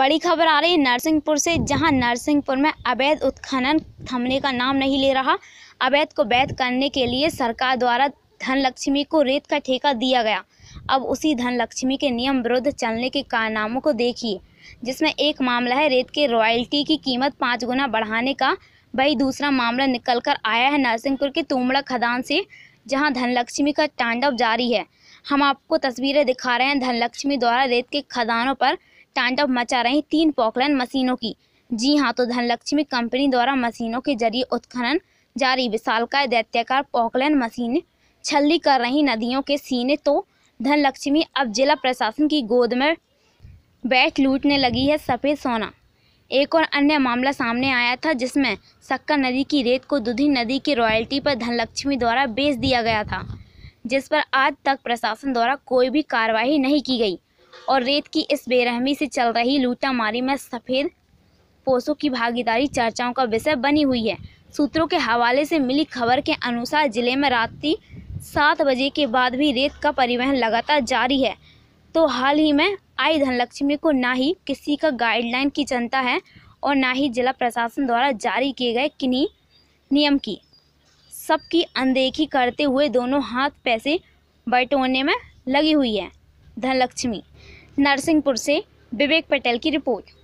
बड़ी खबर आ रही है नरसिंहपुर से जहां नरसिंहपुर में अवैध उत्खनन थमने का नाम नहीं ले रहा अवैध को वैध करने के लिए सरकार द्वारा धनलक्ष्मी को रेत का ठेका दिया गया अब उसी धनलक्ष्मी के नियम विरुद्ध चलने के कारनामों को देखिए जिसमें एक मामला है रेत के रॉयल्टी की कीमत पाँच गुना बढ़ाने का वही दूसरा मामला निकल कर आया है नरसिंहपुर के तुमड़ा खदान से जहाँ धनलक्ष्मी का तांडव जारी है हम आपको तस्वीरें दिखा रहे हैं धनलक्ष्मी द्वारा रेत के खदानों पर टांडव मचा रही तीन पोखरन मशीनों की जी हाँ तो धनलक्ष्मी कंपनी द्वारा मशीनों के जरिए उत्खनन जारी विशालकाय दैत्याकार पोकलैन मशीन छल्ली कर रही नदियों के सीने तो धनलक्ष्मी अब जिला प्रशासन की गोद में बैठ लूटने लगी है सफ़ेद सोना एक और अन्य मामला सामने आया था जिसमें सक्का नदी की रेत को दुधी नदी की रॉयल्टी पर धनलक्ष्मी द्वारा बेच दिया गया था जिस पर आज तक प्रशासन द्वारा कोई भी कार्रवाई नहीं की गई और रेत की इस बेरहमी से चल रही लूटामारी में सफ़ेद पोसों की भागीदारी चर्चाओं का विषय बनी हुई है सूत्रों के हवाले से मिली खबर के अनुसार जिले में रात्रि सात बजे के बाद भी रेत का परिवहन लगातार जारी है तो हाल ही में आई धनलक्ष्मी को ना ही किसी का गाइडलाइन की चिंता है और ना ही जिला प्रशासन द्वारा जारी किए गए किन्हीं नियम की सबकी अनदेखी करते हुए दोनों हाथ पैसे बटोरने में लगी हुई है धनलक्ष्मी नरसिंहपुर से विवेक पटेल की रिपोर्ट